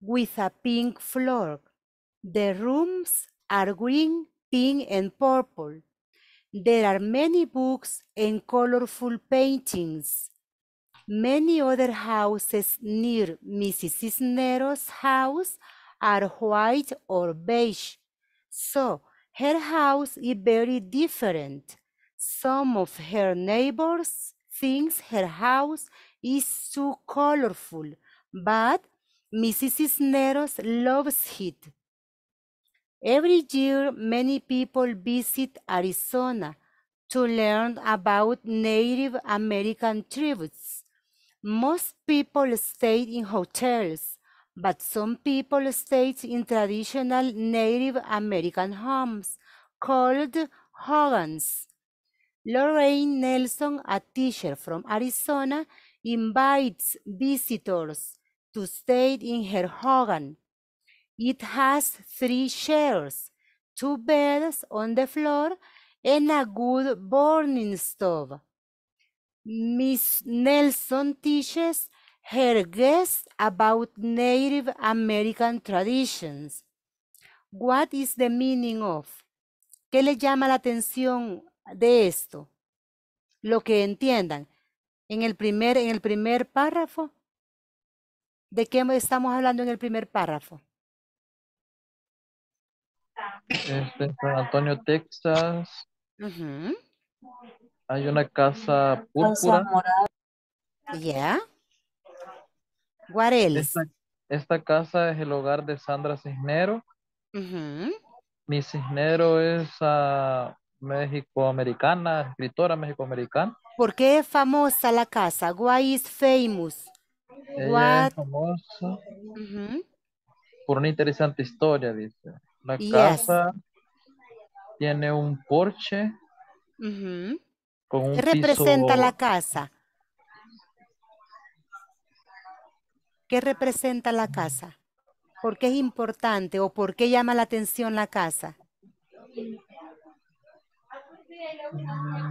with a pink floor. The rooms are green, pink, and purple. There are many books and colorful paintings. Many other houses near Mrs. Cisneros' house are white or beige, so her house is very different. Some of her neighbors thinks her house is too colorful, but Mrs. Cisneros loves it. Every year, many people visit Arizona to learn about Native American tribes. Most people stay in hotels, but some people stay in traditional Native American homes called hogans. Lorraine Nelson, a teacher from Arizona, invites visitors to stay in her Hogan. It has three chairs, two beds on the floor, and a good burning stove. Miss Nelson teaches her guests about Native American traditions. What is the meaning of? ¿Qué le llama la atención de esto, lo que entiendan. En el primer, en el primer párrafo, ¿de qué estamos hablando en el primer párrafo? Este San Antonio, Texas. Hay una casa púrpura. Ya. Yeah. Esta, casa es el hogar de Sandra Cisnero. Mi Cisnero es ah, México-americana, escritora mexicoamericana. ¿Por qué es famosa la casa? Why is famous? Ella famosa por una interesante historia, dice. La casa tiene un porche ¿Qué representa la casa? ¿Qué representa la casa? ¿Por qué es importante o por qué llama la atención la casa?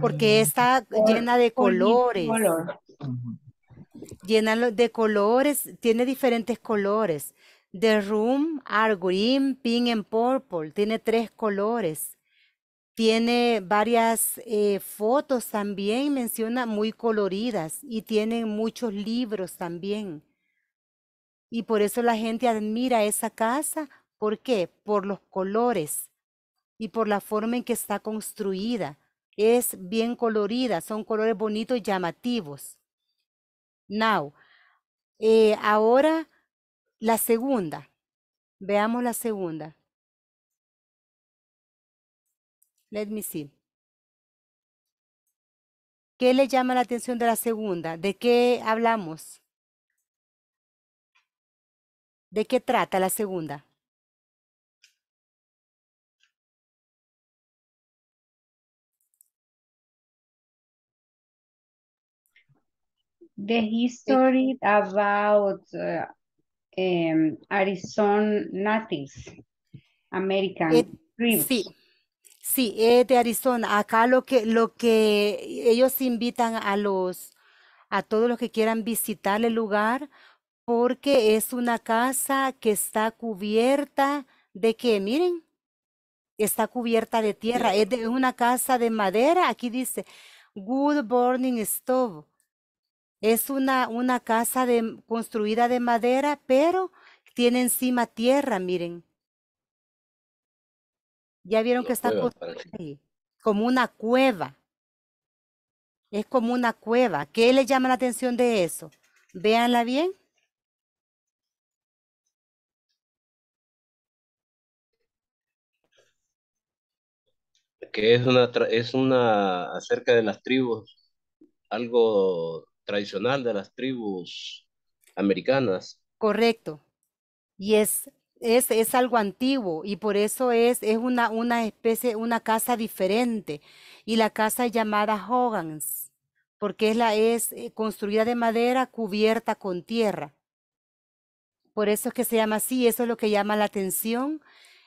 porque está llena de colores. Llena de colores, tiene diferentes colores. The Room are green, pink and purple. Tiene tres colores. Tiene varias eh, fotos también, menciona muy coloridas y tiene muchos libros también. Y por eso la gente admira esa casa. ¿Por qué? Por los colores y por la forma en que está construida. Es bien colorida, son colores bonitos y llamativos. Now, eh, ahora la segunda. Veamos la segunda. Let me see. ¿Qué le llama la atención de la segunda? ¿De qué hablamos? ¿De qué trata la segunda? the history about eh, em, Arizona natives, American eh, Sí. es eh, de Arizona. Acá lo que, lo que ellos invitan a los, a todos los que quieran visitar el lugar, porque es una casa que está cubierta de que, miren, está cubierta de tierra. Es de una casa de madera. Aquí dice, Good Morning Stove. Es una, una casa construida de madera, pero tiene encima tierra, miren. Ya vieron que está ahí, como una cueva. Es como una cueva. ¿Qué le llama la atención de eso? Véanla bien. Que es una, es una acerca de las tribus, algo tradicional de las tribus americanas. Correcto. Y es, es, es algo antiguo y por eso es, es una, una especie, una casa diferente. Y la casa llamada Hogan's, porque es, la, es eh, construida de madera cubierta con tierra. Por eso es que se llama así, eso es lo que llama la atención,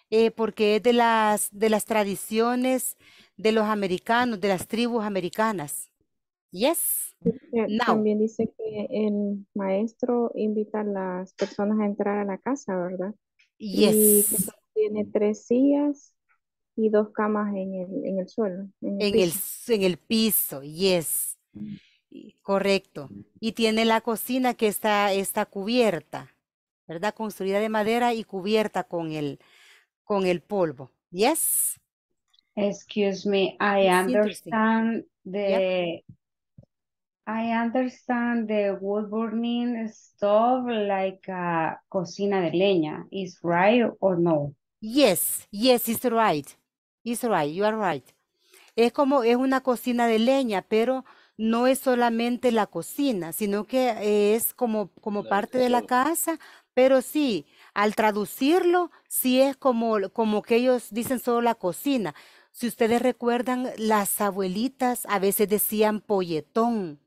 eh, porque es de las, de las tradiciones de los americanos, de las tribus americanas. Yes. También dice que el maestro invita a las personas a entrar a la casa, ¿verdad? Yes. Y tiene tres sillas y dos camas en el, suelo. En el, en piso. El, piso, yes. Correcto. Y tiene la cocina que está, está cubierta, ¿verdad? Construida de madera y cubierta con el, con el polvo. Yes. Excuse me, I understand the I understand the wood burning stove like a cocina de leña. Is right or no? Yes, yes, it's right. It's right, you are right. Es como, es una cocina de leña, pero no es solamente la cocina, sino que es como, como parte de la casa, pero sí, al traducirlo, sí es como, como que ellos dicen solo la cocina. Si ustedes recuerdan, las abuelitas a veces decían polletón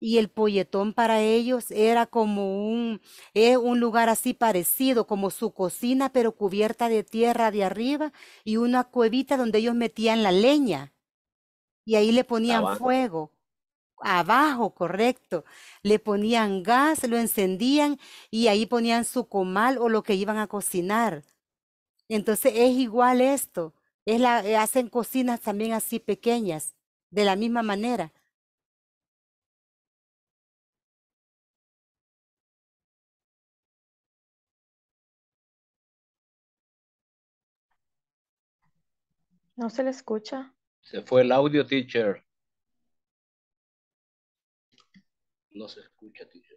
y el polletón para ellos era como un, eh, un lugar así parecido, como su cocina, pero cubierta de tierra de arriba y una cuevita donde ellos metían la leña y ahí le ponían fuego. Abajo, correcto. Le ponían gas, lo encendían y ahí ponían su comal o lo que iban a cocinar. Entonces es igual esto. Es la, eh, hacen cocinas también así pequeñas, de la misma manera. No se le escucha. Se fue el audio, teacher. No se escucha, teacher.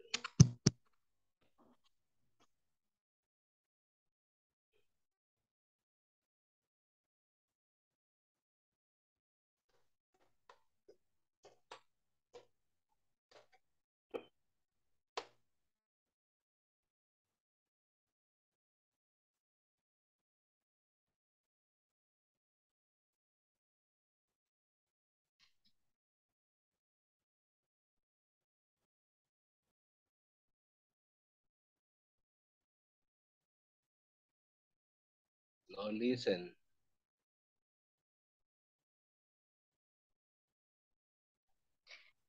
No listen.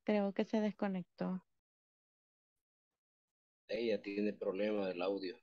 Creo que se desconectó. Ella tiene problemas del audio.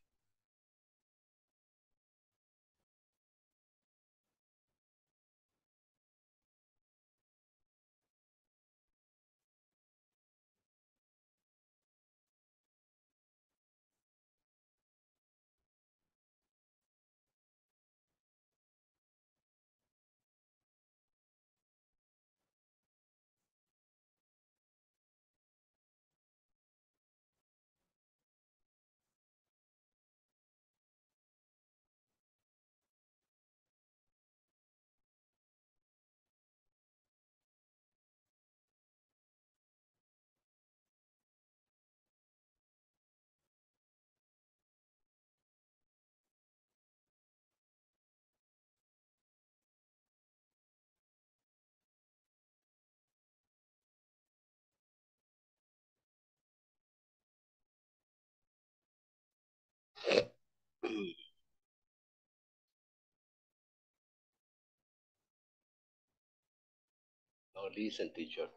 Now listen, teacher.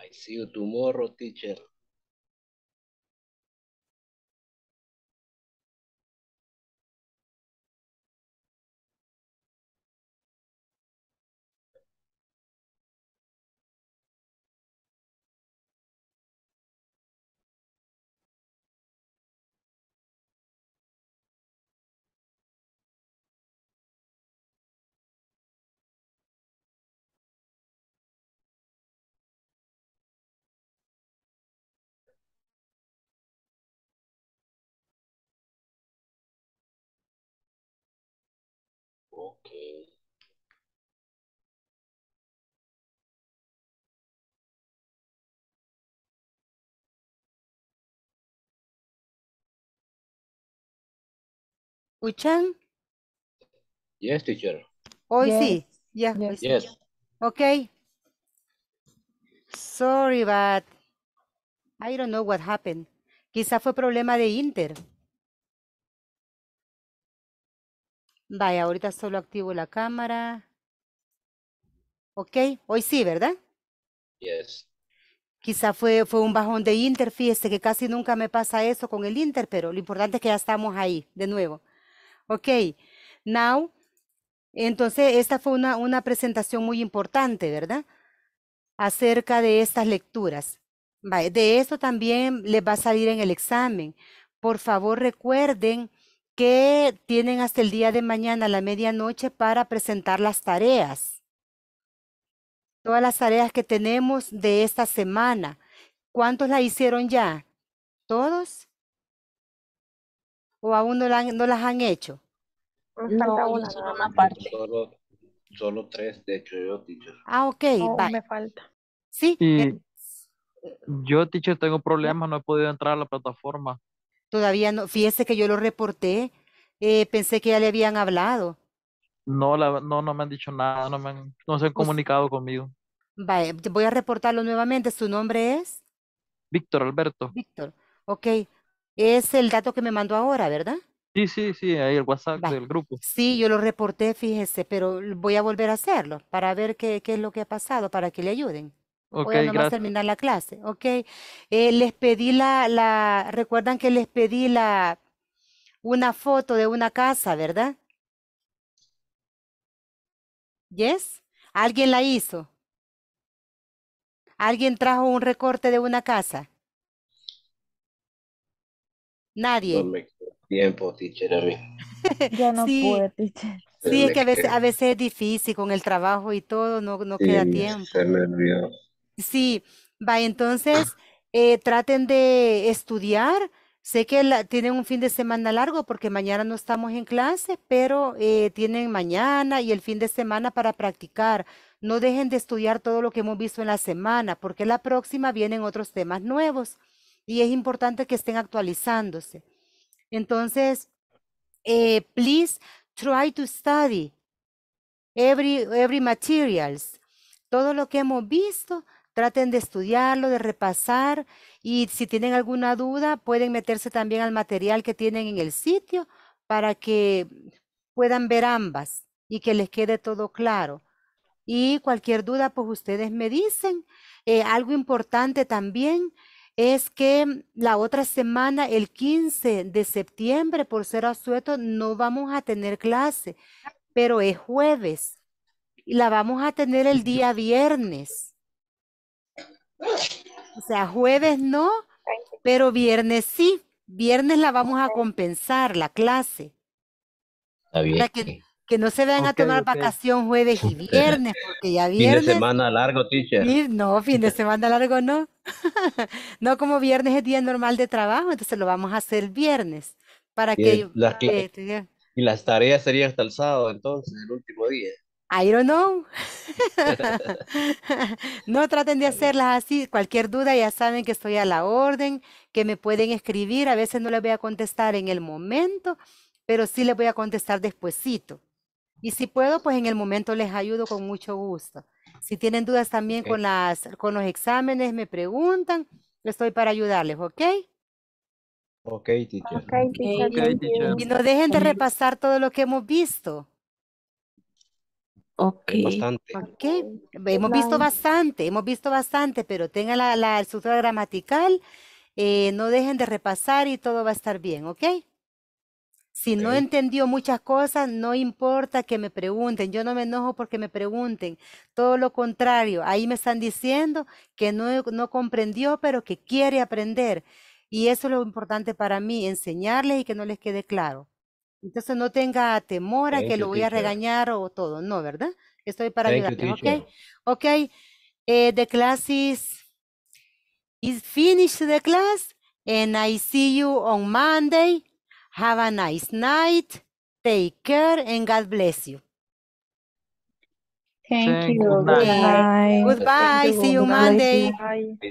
I see you tomorrow, teacher. ¿Escuchan? Yes, teacher. Hoy sí. ya. yes. Okay. Sorry, but I don't know what happened. Quizá fue problema de Inter. Vaya, ahorita solo activo la cámara. Ok, hoy sí, ¿verdad? Yes. Quizá fue, fue un bajón de Inter, fíjese que casi nunca me pasa eso con el Inter, pero lo importante es que ya estamos ahí, de nuevo. Ok, now, entonces esta fue una, una presentación muy importante, ¿verdad? Acerca de estas lecturas. De esto también les va a salir en el examen. Por favor recuerden que tienen hasta el día de mañana a la medianoche para presentar las tareas. Todas las tareas que tenemos de esta semana. ¿Cuántos la hicieron ya? ¿Todos? o aún no, las han hecho? falta una parte. Solo, tres, de hecho, yo, teacher. Ah, ok. No, me falta. Sí. Eh, yo, teacher, tengo problemas, no he podido entrar a la plataforma. Todavía no, fíjese que yo lo reporté, eh, pensé que ya le habían hablado. No, no, no me han dicho nada, no, me no se han pues comunicado conmigo. Vale, voy a reportarlo nuevamente. ¿Su nombre es? Víctor Alberto. Víctor, ok. Es el dato que me mandó ahora, ¿verdad? Sí, sí, sí, ahí el WhatsApp del grupo. Sí, yo lo reporté, fíjese, pero voy a volver a hacerlo para ver qué, es lo que ha pasado, para que le ayuden. Voy a terminar la clase, ok. Eh, les pedí la, la, recuerdan que les pedí la, una foto de una casa, ¿verdad? ¿Yes? ¿Alguien la hizo? ¿Alguien trajo un recorte de una casa? Nadie. tiempo, teacher. A mí. Ya no puedo, teacher. Sí, es que a veces, es difícil con el trabajo y todo, no, no queda tiempo. Sí, va, entonces eh, traten de estudiar. Sé que tienen un fin de semana largo porque mañana no estamos en clase, pero eh, tienen mañana y el fin de semana para practicar. No dejen de estudiar todo lo que hemos visto en la semana, porque la próxima vienen otros temas nuevos y es importante que estén actualizándose. Entonces, eh, please try to study every, every materials. Todo lo que hemos visto, traten de estudiarlo, de repasar y si tienen alguna duda pueden meterse también al material que tienen en el sitio para que puedan ver ambas y que les quede todo claro. Y cualquier duda, pues ustedes me dicen. Eh, algo importante también es que la otra semana, el 15 de septiembre, por ser asueto, no vamos a tener clase, pero es jueves y la vamos a tener el día viernes. O sea, jueves no, pero viernes sí. Viernes la vamos a compensar, la clase. Está bien que no se vayan a tomar vacación jueves y viernes, porque ya viernes. Fin de semana largo, teacher. No, fin de semana largo no. no, como viernes es día normal de trabajo, entonces lo vamos a hacer viernes. Para que. Eh, y las tareas serían hasta el sábado, entonces, el último día. I don't know. no traten de hacerlas así. Cualquier duda ya saben que estoy a la orden, que me pueden escribir. A veces no les voy a contestar en el momento, pero sí les voy a contestar despuesito. Y si puedo, pues en el momento les ayudo con mucho gusto. Si tienen dudas también con, las, con los exámenes, me preguntan. Estoy para ayudarles, ¿ok? Ok, teacher. Y no dejen de repasar todo lo que hemos visto. Ok. Hemos visto bastante, hemos visto bastante, pero tengan la, estructura gramatical. Eh, no dejen de repasar y todo va a estar bien, ¿ok? Si no entendió muchas cosas, no importa que me pregunten. Yo no me enojo porque me pregunten. Todo lo contrario, ahí me están diciendo que no, comprendió, pero que quiere aprender. Y eso es lo importante para mí, enseñarles y que no les quede claro. Entonces no tenga temor a que lo voy a regañar o todo, no, ¿verdad? Estoy para ¿ok? Ok, the eh, class is, is finished the class and I see you on Monday. Have a nice night. Take care and God bless you. Thank, Thank you. Goodbye. Goodbye. Goodbye. Thank you. See you Monday. Bye.